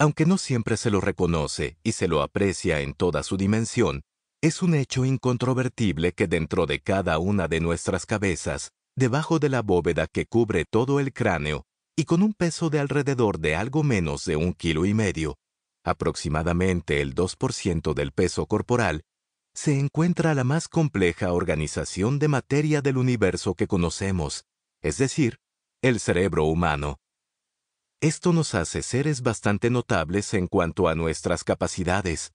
Aunque no siempre se lo reconoce y se lo aprecia en toda su dimensión, es un hecho incontrovertible que dentro de cada una de nuestras cabezas, debajo de la bóveda que cubre todo el cráneo, y con un peso de alrededor de algo menos de un kilo y medio, aproximadamente el 2% del peso corporal, se encuentra la más compleja organización de materia del universo que conocemos, es decir, el cerebro humano. Esto nos hace seres bastante notables en cuanto a nuestras capacidades.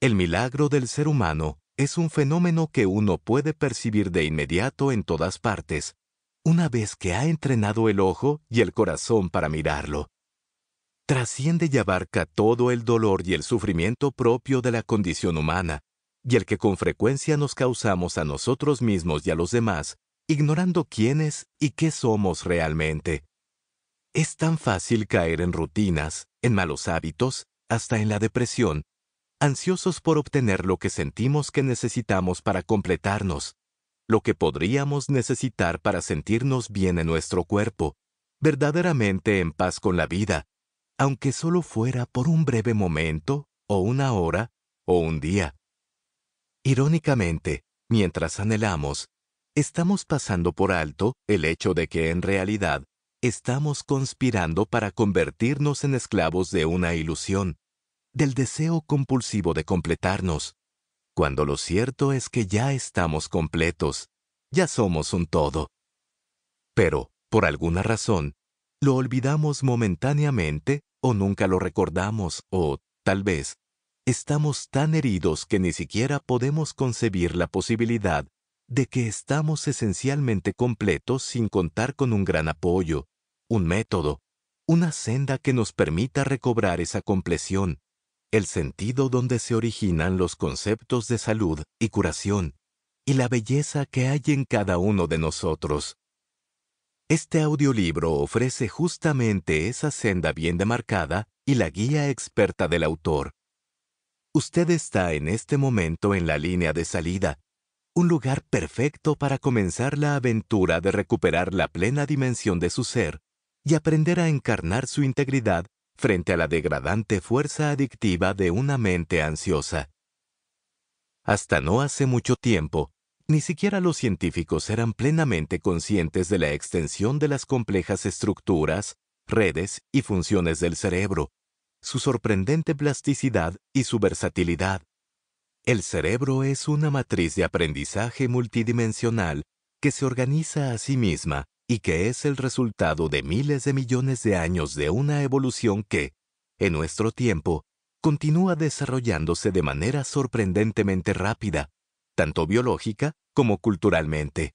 El milagro del ser humano es un fenómeno que uno puede percibir de inmediato en todas partes, una vez que ha entrenado el ojo y el corazón para mirarlo. Trasciende y abarca todo el dolor y el sufrimiento propio de la condición humana, y el que con frecuencia nos causamos a nosotros mismos y a los demás, ignorando quiénes y qué somos realmente. Es tan fácil caer en rutinas, en malos hábitos, hasta en la depresión, ansiosos por obtener lo que sentimos que necesitamos para completarnos, lo que podríamos necesitar para sentirnos bien en nuestro cuerpo, verdaderamente en paz con la vida, aunque solo fuera por un breve momento, o una hora, o un día. Irónicamente, mientras anhelamos, estamos pasando por alto el hecho de que en realidad estamos conspirando para convertirnos en esclavos de una ilusión, del deseo compulsivo de completarnos, cuando lo cierto es que ya estamos completos, ya somos un todo. Pero, por alguna razón, lo olvidamos momentáneamente o nunca lo recordamos o, tal vez, estamos tan heridos que ni siquiera podemos concebir la posibilidad de que estamos esencialmente completos sin contar con un gran apoyo, un método, una senda que nos permita recobrar esa compleción, el sentido donde se originan los conceptos de salud y curación, y la belleza que hay en cada uno de nosotros. Este audiolibro ofrece justamente esa senda bien demarcada y la guía experta del autor. Usted está en este momento en la línea de salida, un lugar perfecto para comenzar la aventura de recuperar la plena dimensión de su ser y aprender a encarnar su integridad frente a la degradante fuerza adictiva de una mente ansiosa. Hasta no hace mucho tiempo, ni siquiera los científicos eran plenamente conscientes de la extensión de las complejas estructuras, redes y funciones del cerebro, su sorprendente plasticidad y su versatilidad. El cerebro es una matriz de aprendizaje multidimensional que se organiza a sí misma y que es el resultado de miles de millones de años de una evolución que, en nuestro tiempo, continúa desarrollándose de manera sorprendentemente rápida, tanto biológica como culturalmente.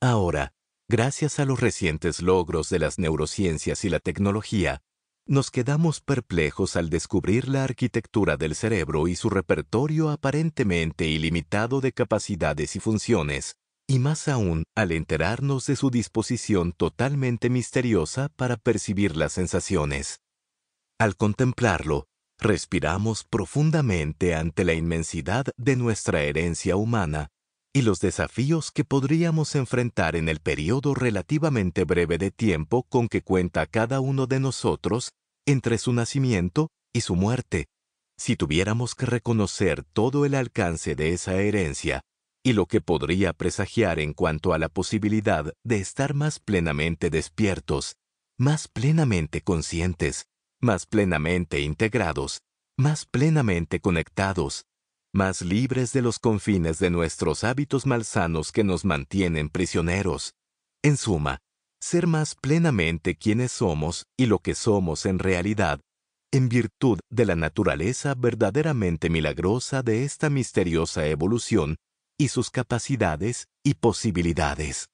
Ahora, gracias a los recientes logros de las neurociencias y la tecnología, nos quedamos perplejos al descubrir la arquitectura del cerebro y su repertorio aparentemente ilimitado de capacidades y funciones, y más aún al enterarnos de su disposición totalmente misteriosa para percibir las sensaciones. Al contemplarlo, respiramos profundamente ante la inmensidad de nuestra herencia humana y los desafíos que podríamos enfrentar en el periodo relativamente breve de tiempo con que cuenta cada uno de nosotros entre su nacimiento y su muerte, si tuviéramos que reconocer todo el alcance de esa herencia y lo que podría presagiar en cuanto a la posibilidad de estar más plenamente despiertos, más plenamente conscientes, más plenamente integrados, más plenamente conectados, más libres de los confines de nuestros hábitos malsanos que nos mantienen prisioneros. En suma, ser más plenamente quienes somos y lo que somos en realidad, en virtud de la naturaleza verdaderamente milagrosa de esta misteriosa evolución y sus capacidades y posibilidades.